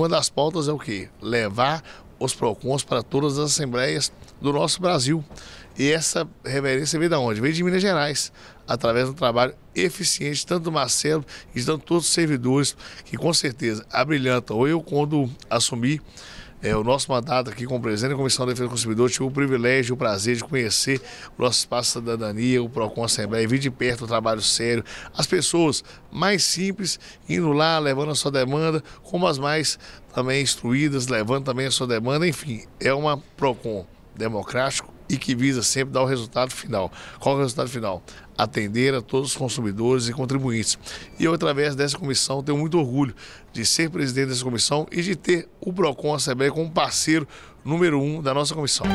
Uma das pautas é o quê? Levar os PROCONs para todas as assembleias do nosso Brasil. E essa reverência veio de onde? Veio de Minas Gerais, através do trabalho eficiente tanto do Marcelo e de todos os servidores, que com certeza abrilhantam eu quando assumi é, o nosso mandato aqui como presidente da Comissão de Defesa do Consumidor tive o privilégio e o prazer de conhecer o nosso espaço de cidadania, o PROCON Assembleia, vir de perto o trabalho sério, as pessoas mais simples indo lá, levando a sua demanda, como as mais também instruídas, levando também a sua demanda, enfim, é uma PROCON democrático, e que visa sempre dar o resultado final. Qual é o resultado final? Atender a todos os consumidores e contribuintes. E eu, através dessa comissão, tenho muito orgulho de ser presidente dessa comissão e de ter o PROCON Assembleia como parceiro número um da nossa comissão.